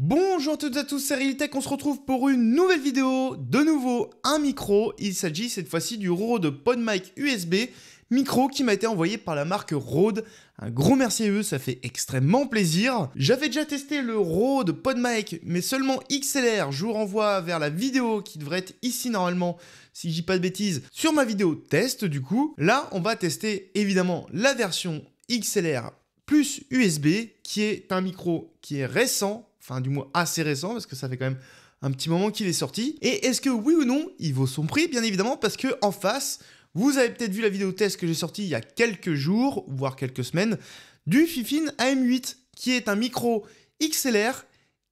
Bonjour à toutes et à tous, c'est Realtech, on se retrouve pour une nouvelle vidéo, de nouveau un micro, il s'agit cette fois-ci du Rode PodMic USB, micro qui m'a été envoyé par la marque Rode, un gros merci à eux, ça fait extrêmement plaisir. J'avais déjà testé le Rode PodMic, mais seulement XLR, je vous renvoie vers la vidéo qui devrait être ici normalement, si je dis pas de bêtises, sur ma vidéo test du coup. Là, on va tester évidemment la version XLR plus USB, qui est un micro qui est récent, enfin du moins assez récent, parce que ça fait quand même un petit moment qu'il est sorti. Et est-ce que oui ou non, il vaut son prix Bien évidemment, parce que en face, vous avez peut-être vu la vidéo test que j'ai sortie il y a quelques jours, voire quelques semaines, du Fifine AM8, qui est un micro XLR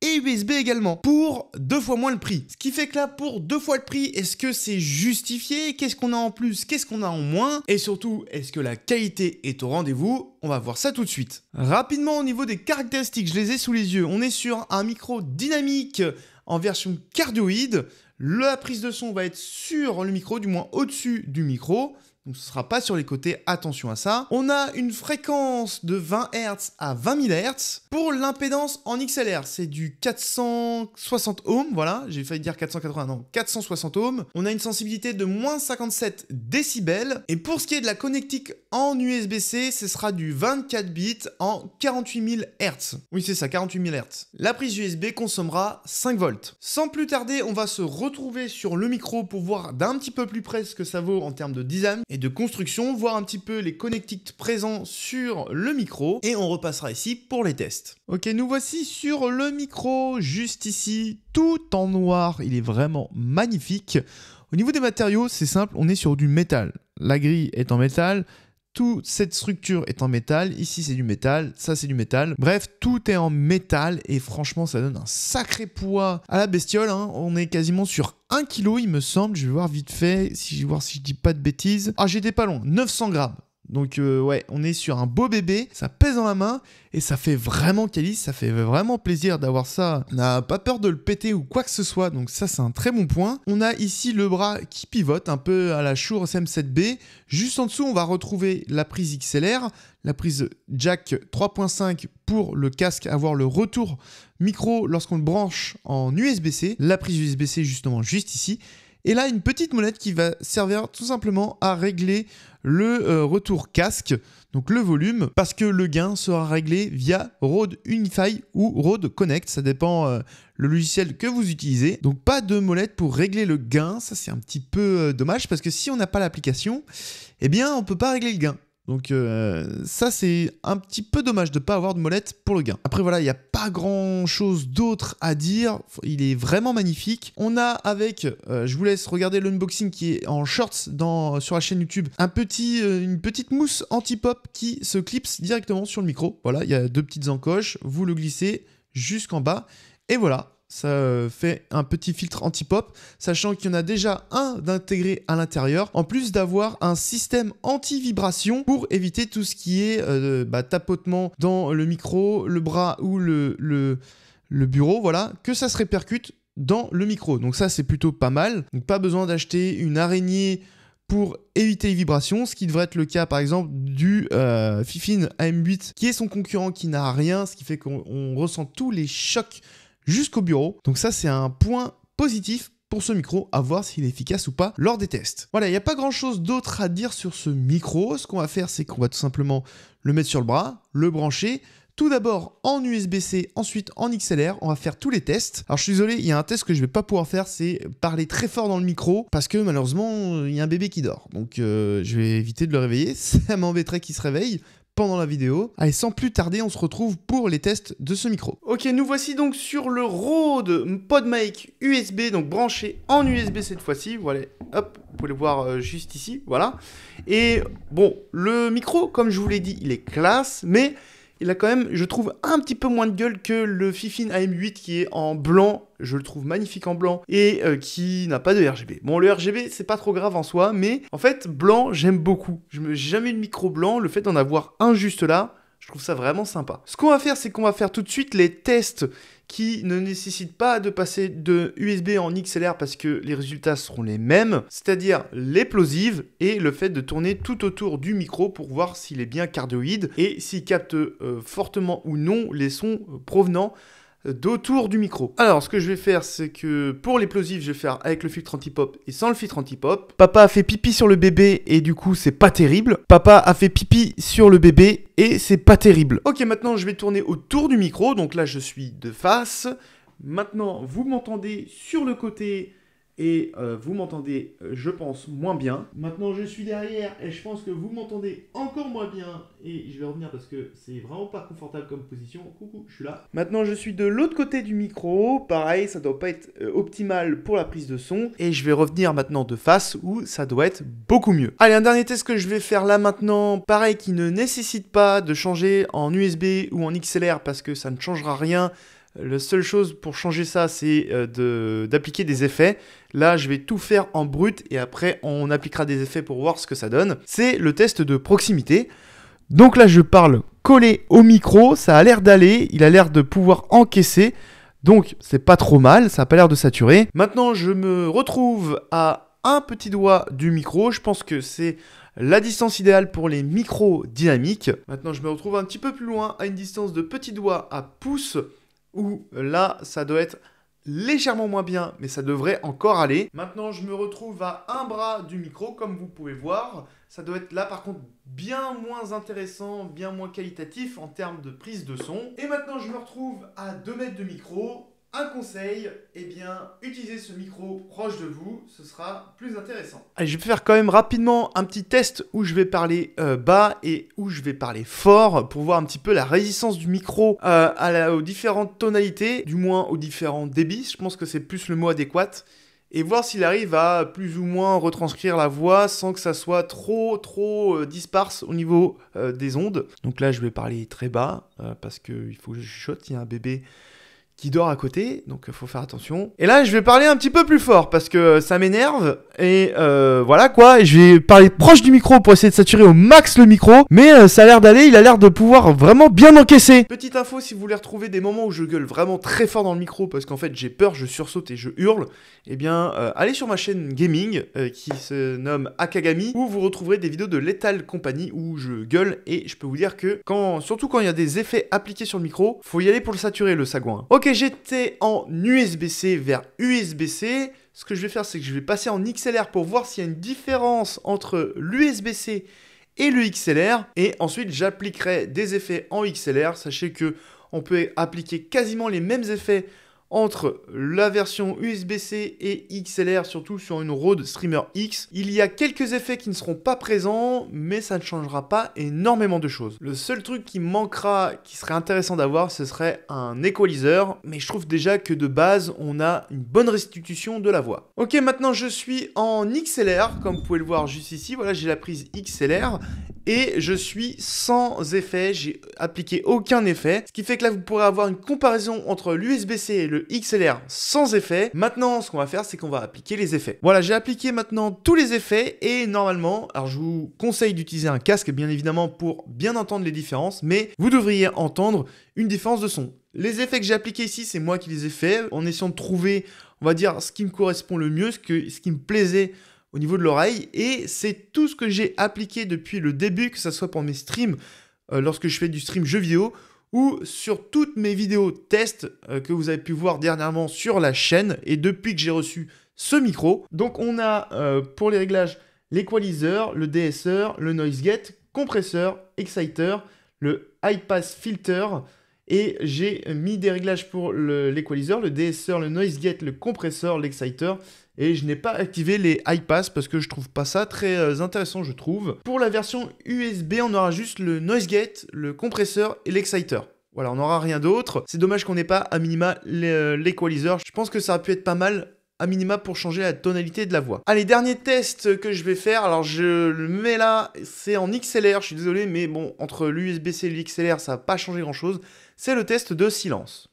et USB également pour deux fois moins le prix. Ce qui fait que là pour deux fois le prix, est-ce que c'est justifié Qu'est-ce qu'on a en plus Qu'est-ce qu'on a en moins Et surtout, est-ce que la qualité est au rendez-vous On va voir ça tout de suite. Rapidement au niveau des caractéristiques, je les ai sous les yeux. On est sur un micro dynamique en version cardioïde. La prise de son va être sur le micro, du moins au-dessus du micro donc ce ne sera pas sur les côtés, attention à ça. On a une fréquence de 20 Hz à 20 000 Hz. Pour l'impédance en XLR, c'est du 460 ohms, voilà, j'ai failli dire 480, non, 460 ohms. On a une sensibilité de moins 57 décibels. Et pour ce qui est de la connectique en USB-C, ce sera du 24 bits en 48 000 Hz. Oui, c'est ça, 48 000 Hz. La prise USB consommera 5 volts. Sans plus tarder, on va se retrouver sur le micro pour voir d'un petit peu plus près ce que ça vaut en termes de design de construction, voir un petit peu les connectiques présents sur le micro et on repassera ici pour les tests. Ok, nous voici sur le micro, juste ici, tout en noir, il est vraiment magnifique. Au niveau des matériaux, c'est simple, on est sur du métal. La grille est en métal, toute cette structure est en métal. Ici, c'est du métal. Ça, c'est du métal. Bref, tout est en métal. Et franchement, ça donne un sacré poids à la bestiole. Hein. On est quasiment sur 1 kg, il me semble. Je vais voir vite fait, si je vais voir si je dis pas de bêtises. Ah, j'étais pas long 900 grammes. Donc euh, ouais, on est sur un beau bébé, ça pèse dans la main et ça fait vraiment calice, ça fait vraiment plaisir d'avoir ça. On n'a pas peur de le péter ou quoi que ce soit, donc ça c'est un très bon point. On a ici le bras qui pivote un peu à la Shure SM7B. Juste en dessous, on va retrouver la prise XLR, la prise jack 3.5 pour le casque, avoir le retour micro lorsqu'on le branche en USB-C, la prise USB-C justement juste ici et là, une petite molette qui va servir tout simplement à régler le euh, retour casque, donc le volume, parce que le gain sera réglé via Rode Unify ou Rode Connect, ça dépend euh, le logiciel que vous utilisez. Donc pas de molette pour régler le gain, ça c'est un petit peu euh, dommage, parce que si on n'a pas l'application, eh bien on ne peut pas régler le gain. Donc euh, ça c'est un petit peu dommage de ne pas avoir de molette pour le gain. Après voilà, il n'y a pas grand chose d'autre à dire. Il est vraiment magnifique. On a avec, euh, je vous laisse regarder l'unboxing qui est en shorts dans, sur la chaîne YouTube, un petit, euh, une petite mousse anti-pop qui se clipse directement sur le micro. Voilà, il y a deux petites encoches, vous le glissez jusqu'en bas. Et voilà, ça euh, fait un petit filtre anti-pop, sachant qu'il y en a déjà un d'intégré à l'intérieur, en plus d'avoir un système anti-vibration pour éviter tout ce qui est euh, bah, tapotement dans le micro, le bras ou le, bureau, voilà, que ça se répercute dans le micro. Donc ça c'est plutôt pas mal. Donc pas besoin d'acheter une araignée pour éviter les vibrations, ce qui devrait être le cas par exemple du euh, Fifine AM8 qui est son concurrent qui n'a rien, ce qui fait qu'on ressent tous les chocs jusqu'au bureau. Donc ça, c'est un point positif pour ce micro, à voir s'il est efficace ou pas lors des tests. Voilà, il n'y a pas grand chose d'autre à dire sur ce micro. Ce qu'on va faire, c'est qu'on va tout simplement le mettre sur le bras, le brancher, tout d'abord en USB-C, ensuite en XLR. On va faire tous les tests. Alors je suis désolé, il y a un test que je ne vais pas pouvoir faire, c'est parler très fort dans le micro parce que malheureusement il y a un bébé qui dort. Donc euh, je vais éviter de le réveiller. Ça m'embêterait qu'il se réveille la vidéo. Allez, sans plus tarder, on se retrouve pour les tests de ce micro. Ok, nous voici donc sur le Rode PodMic USB, donc branché en USB cette fois-ci. Voilà, hop, vous pouvez le voir euh, juste ici, voilà. Et bon, le micro, comme je vous l'ai dit, il est classe, mais il a quand même, je trouve, un petit peu moins de gueule que le Fifine AM8 qui est en blanc, je le trouve magnifique en blanc, et euh, qui n'a pas de RGB. Bon, le RGB, c'est pas trop grave en soi, mais en fait, blanc, j'aime beaucoup. Je jamais eu de micro blanc, le fait d'en avoir un juste là, je trouve ça vraiment sympa. Ce qu'on va faire, c'est qu'on va faire tout de suite les tests qui ne nécessitent pas de passer de USB en XLR parce que les résultats seront les mêmes, c'est-à-dire l'éplosive et le fait de tourner tout autour du micro pour voir s'il est bien cardioïde et s'il capte euh, fortement ou non les sons euh, provenant d'autour du micro. Alors, ce que je vais faire, c'est que pour les plosifs, je vais faire avec le filtre anti-pop et sans le filtre anti-pop. Papa a fait pipi sur le bébé et du coup, c'est pas terrible. Papa a fait pipi sur le bébé et c'est pas terrible. Ok, maintenant, je vais tourner autour du micro. Donc là, je suis de face. Maintenant, vous m'entendez sur le côté et euh, vous m'entendez, euh, je pense, moins bien. Maintenant, je suis derrière et je pense que vous m'entendez encore moins bien et je vais revenir parce que c'est vraiment pas confortable comme position. Coucou, je suis là. Maintenant, je suis de l'autre côté du micro. Pareil, ça doit pas être euh, optimal pour la prise de son et je vais revenir maintenant de face où ça doit être beaucoup mieux. Allez, un dernier test que je vais faire là maintenant, pareil qui ne nécessite pas de changer en USB ou en XLR parce que ça ne changera rien la seule chose pour changer ça, c'est euh, d'appliquer des effets. Là, je vais tout faire en brut et après, on appliquera des effets pour voir ce que ça donne. C'est le test de proximité. Donc là, je parle collé au micro. Ça a l'air d'aller. Il a l'air de pouvoir encaisser. Donc, c'est pas trop mal. Ça n'a pas l'air de saturer. Maintenant, je me retrouve à un petit doigt du micro. Je pense que c'est la distance idéale pour les micros dynamiques. Maintenant, je me retrouve un petit peu plus loin, à une distance de petit doigt à pouce là, ça doit être légèrement moins bien, mais ça devrait encore aller. Maintenant, je me retrouve à un bras du micro, comme vous pouvez voir. Ça doit être là, par contre, bien moins intéressant, bien moins qualitatif en termes de prise de son. Et maintenant, je me retrouve à 2 mètres de micro, un conseil, eh bien, utilisez ce micro proche de vous, ce sera plus intéressant. Allez, je vais faire quand même rapidement un petit test où je vais parler euh, bas et où je vais parler fort pour voir un petit peu la résistance du micro euh, à aux différentes tonalités, du moins aux différents débits, je pense que c'est plus le mot adéquat, et voir s'il arrive à plus ou moins retranscrire la voix sans que ça soit trop trop euh, disparse au niveau des ondes. Donc là, je vais parler très bas parce qu'il faut que je chuchote, il y a un bébé qui dort à côté, donc euh, faut faire attention. Et là, je vais parler un petit peu plus fort parce que euh, ça m'énerve et euh, voilà quoi. Je vais parler proche du micro pour essayer de saturer au max le micro, mais ça a l'air d'aller. Il a l'air de pouvoir vraiment bien encaisser. Petite info, si vous voulez retrouver des moments où je gueule vraiment très fort dans le micro parce qu'en fait j'ai peur, je sursaute et je hurle, eh bien allez sur ma chaîne gaming qui se nomme Akagami où vous retrouverez des vidéos de Lethal Company où je gueule et je peux vous dire que quand, surtout quand il y a des effets appliqués sur le micro, faut y aller pour le saturer le sagouin. Ok j'étais en USB-C vers USB-C. Ce que je vais faire, c'est que je vais passer en XLR pour voir s'il y a une différence entre l'USB-C et le XLR. Et ensuite, j'appliquerai des effets en XLR. Sachez que on peut appliquer quasiment les mêmes effets entre la version USB-C et XLR, surtout sur une Rode Streamer X. Il y a quelques effets qui ne seront pas présents, mais ça ne changera pas énormément de choses. Le seul truc qui manquera, qui serait intéressant d'avoir, ce serait un equalizer, mais je trouve déjà que de base, on a une bonne restitution de la voix. Ok, maintenant je suis en XLR, comme vous pouvez le voir juste ici, voilà, j'ai la prise XLR, et je suis sans effet, j'ai appliqué aucun effet, ce qui fait que là, vous pourrez avoir une comparaison entre l'USB-C et le XLR sans effet. Maintenant, ce qu'on va faire, c'est qu'on va appliquer les effets. Voilà, j'ai appliqué maintenant tous les effets et normalement, alors je vous conseille d'utiliser un casque bien évidemment pour bien entendre les différences, mais vous devriez entendre une différence de son. Les effets que j'ai appliqués ici, c'est moi qui les ai faits en essayant de trouver, on va dire, ce qui me correspond le mieux, ce, que, ce qui me plaisait au niveau de l'oreille. Et c'est tout ce que j'ai appliqué depuis le début, que ce soit pour mes streams, euh, lorsque je fais du stream jeu vidéo, ou sur toutes mes vidéos test euh, que vous avez pu voir dernièrement sur la chaîne et depuis que j'ai reçu ce micro. Donc on a euh, pour les réglages l'équaliseur, le DSR, le noise gate, compresseur, exciter, le high pass filter, et j'ai mis des réglages pour l'equalizer, le, DSR, le noise gate, le compresseur, l'exciter. Et je n'ai pas activé les high pass parce que je trouve pas ça très euh, intéressant, je trouve. Pour la version USB, on aura juste le noise gate, le compresseur et l'exciter. Voilà, on n'aura rien d'autre. C'est dommage qu'on n'ait pas à minima l'equalizer. Euh, je pense que ça a pu être pas mal à minima pour changer la tonalité de la voix. Allez, dernier test que je vais faire, alors je le mets là, c'est en XLR, je suis désolé, mais bon, entre l'USB-C et l'XLR, ça n'a pas changé grand-chose c'est le test de silence.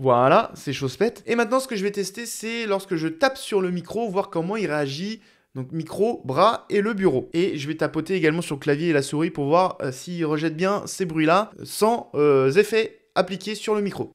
Voilà, c'est chose faite. Et maintenant, ce que je vais tester, c'est lorsque je tape sur le micro, voir comment il réagit. Donc micro, bras et le bureau. Et je vais tapoter également sur le clavier et la souris pour voir euh, s'il rejette bien ces bruits-là sans euh, effets effet appliqués sur le micro.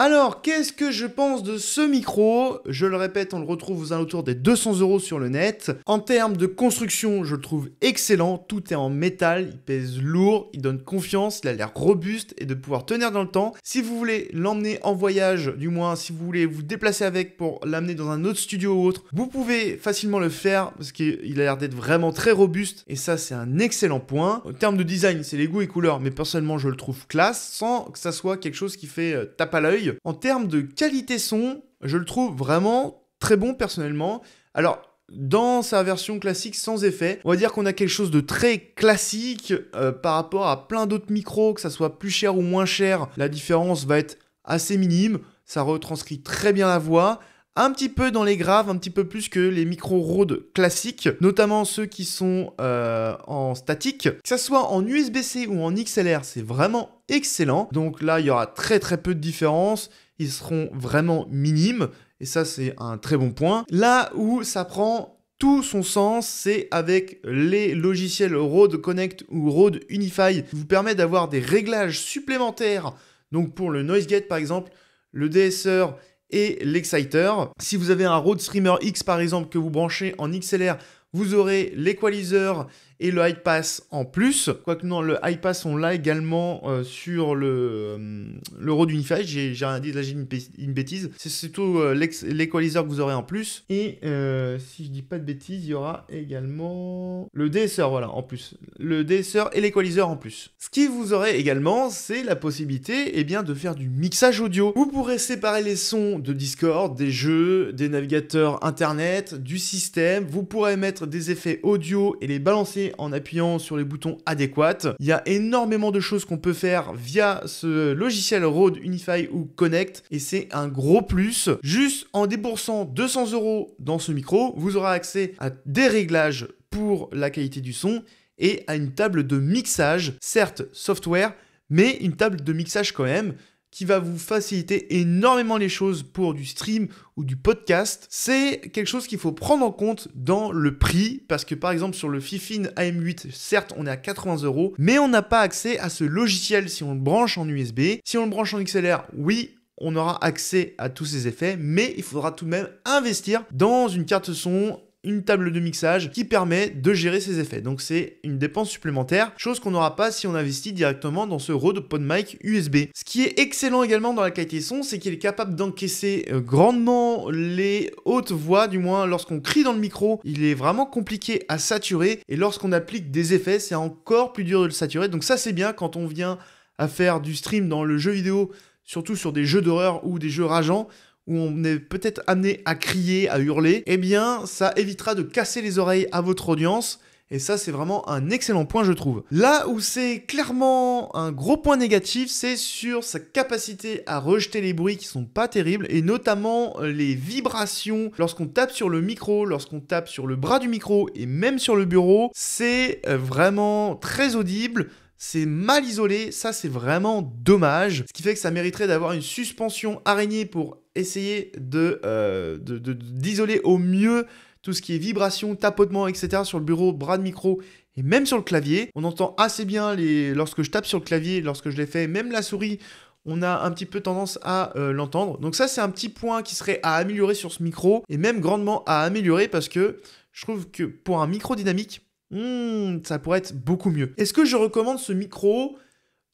Alors, qu'est-ce que je pense de ce micro Je le répète, on le retrouve aux alentours des 200 euros sur le net. En termes de construction, je le trouve excellent. Tout est en métal, il pèse lourd, il donne confiance, il a l'air robuste et de pouvoir tenir dans le temps. Si vous voulez l'emmener en voyage, du moins si vous voulez vous déplacer avec pour l'amener dans un autre studio ou autre, vous pouvez facilement le faire parce qu'il a l'air d'être vraiment très robuste et ça c'est un excellent point. En termes de design, c'est les goûts et couleurs, mais personnellement je le trouve classe sans que ça soit quelque chose qui fait euh, tape à l'œil. En termes de qualité son, je le trouve vraiment très bon personnellement. Alors, dans sa version classique sans effet. On va dire qu'on a quelque chose de très classique euh, par rapport à plein d'autres micros, que ça soit plus cher ou moins cher, la différence va être assez minime. Ça retranscrit très bien la voix un petit peu dans les graves, un petit peu plus que les micro-roads classiques, notamment ceux qui sont euh, en statique. Que ça soit en USB-C ou en XLR, c'est vraiment excellent. Donc là, il y aura très très peu de différence. Ils seront vraiment minimes. Et ça, c'est un très bon point. Là où ça prend tout son sens, c'est avec les logiciels Rode Connect ou Rode Unify, vous permet d'avoir des réglages supplémentaires. Donc pour le noise gate par exemple, le DSR et l'exciter. Si vous avez un Rode Streamer X par exemple que vous branchez en XLR, vous aurez l'equalizer et le High Pass en plus. Quoique non, le High Pass, on l'a également euh, sur le euh, l'Euro unify J'ai rien dit, là j'ai une, bêtise. C'est surtout l'équaliseur l'Equalizer que vous aurez en plus. Et euh, si je dis pas de bêtises, il y aura également le DSR, voilà, en plus. Le DSR et l'Equalizer en plus. Ce qui vous aurez également, c'est la possibilité et eh bien, de faire du mixage audio. Vous pourrez séparer les sons de Discord, des jeux, des navigateurs internet, du système. Vous pourrez mettre des effets audio et les balancer en appuyant sur les boutons adéquats. Il y a énormément de choses qu'on peut faire via ce logiciel Rode Unify ou Connect et c'est un gros plus. Juste en déboursant 200 euros dans ce micro, vous aurez accès à des réglages pour la qualité du son et à une table de mixage, certes software, mais une table de mixage quand même qui va vous faciliter énormément les choses pour du stream ou du podcast. C'est quelque chose qu'il faut prendre en compte dans le prix, parce que par exemple sur le fifin AM8, certes on est à 80 euros, mais on n'a pas accès à ce logiciel si on le branche en USB. Si on le branche en XLR, oui, on aura accès à tous ces effets, mais il faudra tout de même investir dans une carte son, une table de mixage qui permet de gérer ses effets. Donc c'est une dépense supplémentaire, chose qu'on n'aura pas si on investit directement dans ce Rode PodMic USB. Ce qui est excellent également dans la qualité son, c'est qu'il est capable d'encaisser euh, grandement les hautes voix, du moins lorsqu'on crie dans le micro, il est vraiment compliqué à saturer et lorsqu'on applique des effets, c'est encore plus dur de le saturer. Donc ça c'est bien quand on vient à faire du stream dans le jeu vidéo, surtout sur des jeux d'horreur ou des jeux rageants, où on est peut-être amené à crier, à hurler, eh bien ça évitera de casser les oreilles à votre audience. Et ça, c'est vraiment un excellent point, je trouve. Là où c'est clairement un gros point négatif, c'est sur sa capacité à rejeter les bruits qui sont pas terribles, et notamment euh, les vibrations. Lorsqu'on tape sur le micro, lorsqu'on tape sur le bras du micro, et même sur le bureau, c'est euh, vraiment très audible. C'est mal isolé, ça c'est vraiment dommage. Ce qui fait que ça mériterait d'avoir une suspension araignée pour essayer de euh, d'isoler au mieux tout ce qui est vibration, tapotement, etc. sur le bureau, bras de micro et même sur le clavier. On entend assez bien les... lorsque je tape sur le clavier, lorsque je l'ai fait, même la souris, on a un petit peu tendance à euh, l'entendre. Donc ça, c'est un petit point qui serait à améliorer sur ce micro, et même grandement à améliorer, parce que je trouve que pour un micro dynamique, Hmm, ça pourrait être beaucoup mieux. Est-ce que je recommande ce micro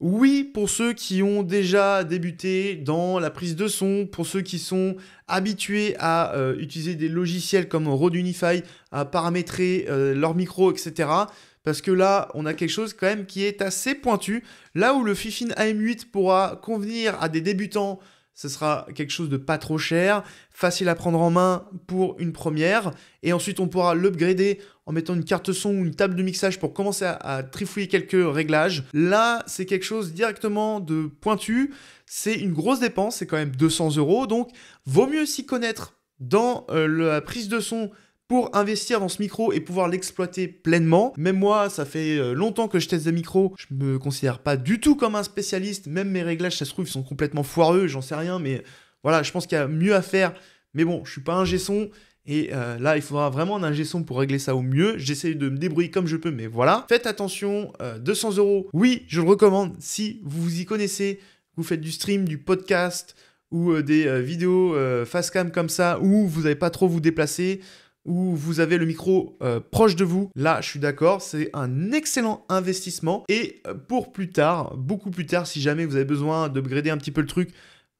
oui, pour ceux qui ont déjà débuté dans la prise de son, pour ceux qui sont habitués à euh, utiliser des logiciels comme Rode Unify, à paramétrer euh, leur micro, etc. Parce que là, on a quelque chose quand même qui est assez pointu. Là où le Fifine AM8 pourra convenir à des débutants ce sera quelque chose de pas trop cher, facile à prendre en main pour une première, et ensuite on pourra l'upgrader en mettant une carte son ou une table de mixage pour commencer à, trifouiller quelques réglages. Là, c'est quelque chose directement de pointu, c'est une grosse dépense, c'est quand même 200 euros, donc vaut mieux s'y connaître dans euh, la prise de son pour investir dans ce micro et pouvoir l'exploiter pleinement. Même moi, ça fait euh, longtemps que je teste des micros, je me considère pas du tout comme un spécialiste, même mes réglages, ça se trouve, ils sont complètement foireux, j'en sais rien, mais voilà, je pense qu'il y a mieux à faire. Mais bon, je suis pas un son. et euh, là, il faudra vraiment un ingé son pour régler ça au mieux. J'essaie de me débrouiller comme je peux, mais voilà. Faites attention, 200 euh, euros, oui, je le recommande. Si vous vous y connaissez, vous faites du stream, du podcast ou des vidéos face cam comme ça, où vous n'avez pas trop vous déplacer, où vous avez le micro euh, proche de vous, là je suis d'accord, c'est un excellent investissement. Et euh, pour plus tard, beaucoup plus tard, si jamais vous avez besoin d'upgrader un petit peu le truc,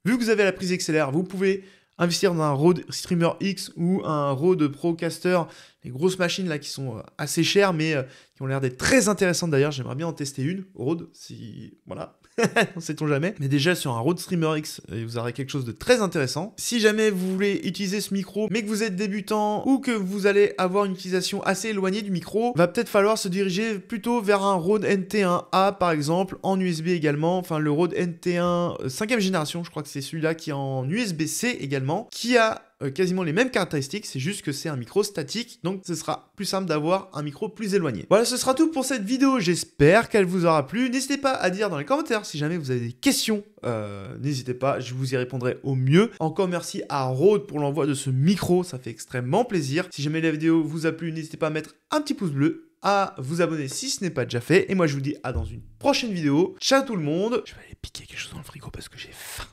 vu que vous avez la prise XLR, vous pouvez investir dans un Rode Streamer X ou un Rode Procaster, les grosses machines là qui sont euh, assez chères mais qui ont l'air d'être très intéressantes d'ailleurs, j'aimerais bien en tester une, Rode, si voilà, on sait-on jamais. Mais déjà sur un Rode streamer X, euh, vous aurez quelque chose de très intéressant. Si jamais vous voulez utiliser ce micro, mais que vous êtes débutant ou que vous allez avoir une utilisation assez éloignée du micro, va peut-être falloir se diriger plutôt vers un Rode NT1A par exemple, en USB également. Enfin, le Rode NT1 5ème euh, génération, je crois que c'est celui-là qui est en USB-C également, qui a euh, quasiment les mêmes caractéristiques, c'est juste que c'est un micro statique, donc ce sera plus simple d'avoir un micro plus éloigné. Voilà, ce sera tout pour cette vidéo, j'espère qu'elle vous aura plu. N'hésitez pas à dire dans les commentaires si jamais vous avez des questions, euh, n'hésitez pas, je vous y répondrai au mieux. Encore merci à Rode pour l'envoi de ce micro, ça fait extrêmement plaisir. Si jamais la vidéo vous a plu, n'hésitez pas à mettre un petit pouce bleu, à vous abonner si ce n'est pas déjà fait, et moi je vous dis à dans une prochaine vidéo. Ciao tout le monde, je vais aller piquer quelque chose dans le frigo parce que j'ai faim.